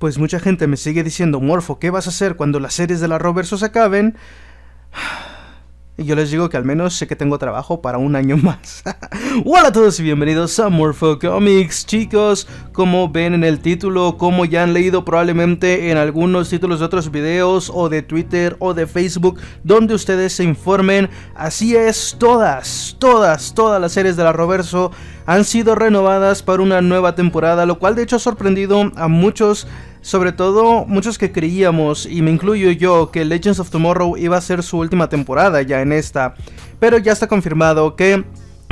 pues mucha gente me sigue diciendo, Morfo, ¿qué vas a hacer cuando las series de la Roverso se acaben? Y yo les digo que al menos sé que tengo trabajo para un año más. Hola a todos y bienvenidos a Morfo Comics, chicos. Como ven en el título, como ya han leído probablemente en algunos títulos de otros videos o de Twitter o de Facebook, donde ustedes se informen, así es, todas, todas, todas las series de la Roverso han sido renovadas para una nueva temporada, lo cual de hecho ha sorprendido a muchos sobre todo muchos que creíamos, y me incluyo yo, que Legends of Tomorrow iba a ser su última temporada ya en esta. Pero ya está confirmado que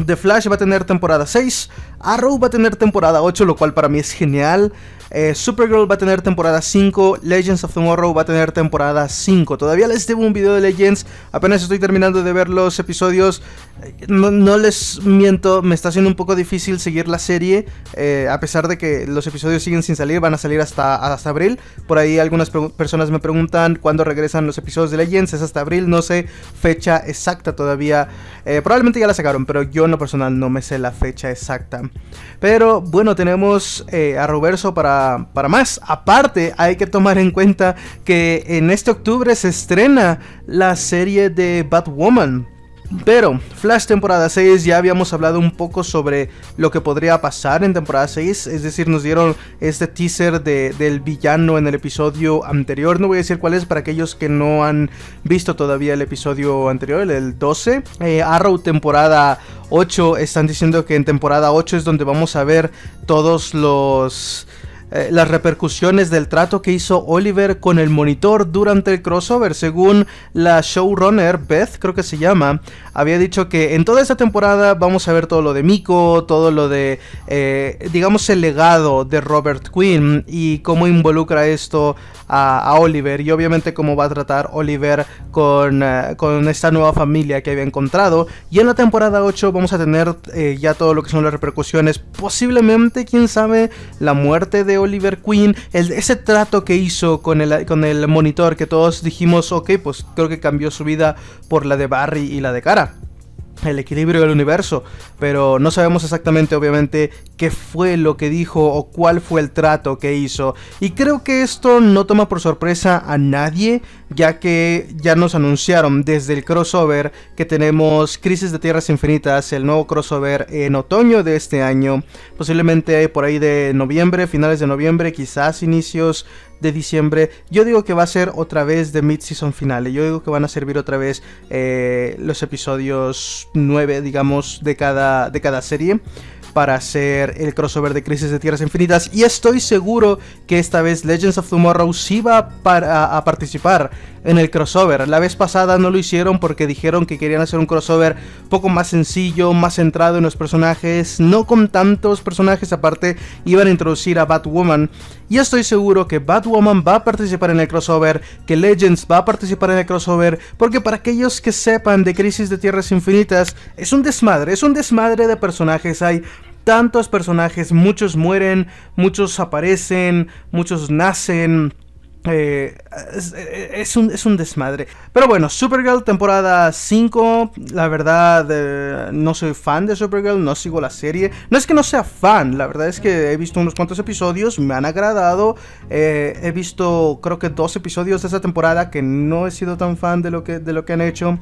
The Flash va a tener temporada 6, Arrow va a tener temporada 8, lo cual para mí es genial. Eh, Supergirl va a tener temporada 5, Legends of Tomorrow va a tener temporada 5. Todavía les debo un video de Legends, apenas estoy terminando de ver los episodios. Eh, no, les miento, me está haciendo un poco difícil seguir la serie, eh, a pesar de que los episodios siguen sin salir, van a salir hasta, hasta abril. Por ahí algunas personas me preguntan cuándo regresan los episodios de Legends, es hasta abril, no sé fecha exacta todavía. probablemente ya la sacaron, pero yo en lo personal no me sé la fecha exacta. Pero bueno, tenemos a Roberto para para, más. Aparte, hay que tomar en cuenta que en este octubre se estrena la serie de Batwoman. Pero Flash temporada 6 ya habíamos hablado un poco sobre lo que podría pasar en temporada 6, es decir, nos dieron este teaser del villano en el episodio anterior, no voy a decir cuál es para aquellos que no han visto todavía el episodio anterior, el 12. Eh, Arrow temporada 8 están diciendo que en temporada 8 es donde vamos a ver todos los eh, las repercusiones del trato que hizo Oliver con el monitor durante el crossover. Según la showrunner, Beth creo que se llama, había dicho que en toda esta temporada vamos a ver todo lo de Miko, todo lo de, eh, digamos, el legado de Robert Quinn y cómo involucra esto a, Oliver y obviamente cómo va a tratar Oliver eh, con, esta nueva familia que había encontrado. Y en la temporada 8 vamos a tener ya todo lo que son las repercusiones, posiblemente, quién sabe, la muerte de Oliver Queen, el, ese trato que hizo con el, con el monitor que todos dijimos, ok, pues creo que cambió su vida por la de Barry y la de Cara el equilibrio del universo, pero no sabemos exactamente obviamente qué fue lo que dijo o cuál fue el trato que hizo. Y creo que esto no toma por sorpresa a nadie, ya que ya nos anunciaron desde el crossover que tenemos Crisis de Tierras Infinitas, el nuevo crossover en otoño de este año, posiblemente por ahí de noviembre, finales de noviembre, quizás inicios de diciembre. Yo digo que va a ser otra vez de mid-season finale. Yo digo que van a servir otra vez eh, los episodios 9, digamos, de cada, de cada serie para hacer el crossover de Crisis de Tierras Infinitas. Y estoy seguro que esta vez Legends of Tomorrow sí va a participar en el crossover. La vez pasada no lo hicieron porque dijeron que querían hacer un crossover poco más sencillo, más centrado en los personajes, no con tantos personajes aparte, iban a introducir a Batwoman. Y estoy seguro que Batwoman va a participar en el crossover, que Legends va a participar en el crossover, porque para aquellos que sepan de Crisis de Tierras Infinitas, es un desmadre, es un desmadre de personajes, hay tantos personajes, muchos mueren, muchos aparecen, muchos nacen. Eh, eh, es, un, es, un, desmadre. Pero bueno, Supergirl temporada 5. La verdad, eh, no soy fan de Supergirl, no sigo la serie. No es que no sea fan, la verdad es que he visto unos cuantos episodios, me han agradado. he visto, creo que dos episodios de esa temporada que no he sido tan fan de lo que, de lo que han hecho.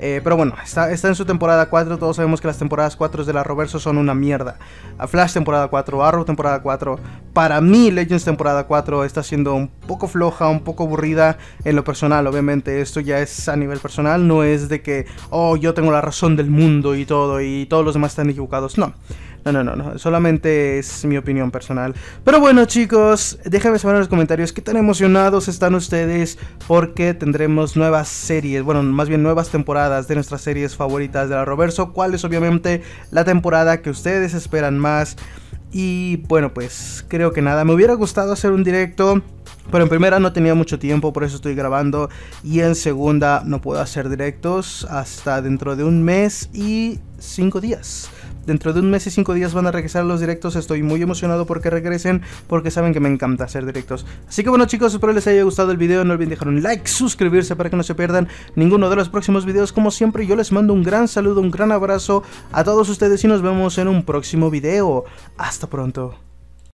pero bueno, está, está en su temporada 4. Todos sabemos que las temporadas 4 de la Roverso son una mierda. A Flash temporada 4, Arrow temporada 4. Para mí, Legends temporada 4 está siendo un poco flojo un poco aburrida en lo personal. Obviamente esto ya es a nivel personal, no es de que, oh, yo tengo la razón del mundo y todo y todos los demás están equivocados. No. No, no, no, no, solamente es mi opinión personal. Pero bueno, chicos, déjame saber en los comentarios qué tan emocionados están ustedes porque tendremos nuevas series, bueno, más bien nuevas temporadas de nuestras series favoritas de la Roverso, cuál es obviamente la temporada que ustedes esperan más. Y bueno, pues creo que nada, me hubiera gustado hacer un directo pero en primera no tenía mucho tiempo, por eso estoy grabando. Y en segunda no puedo hacer directos hasta dentro de un mes y cinco días. Dentro de un mes y cinco días van a regresar los directos. Estoy muy emocionado porque regresen, porque saben que me encanta hacer directos. Así que bueno chicos, espero les haya gustado el video. No olviden dejar un like, suscribirse para que no se pierdan ninguno de los próximos videos. Como siempre, yo les mando un gran saludo, un gran abrazo a todos ustedes y nos vemos en un próximo video. Hasta pronto.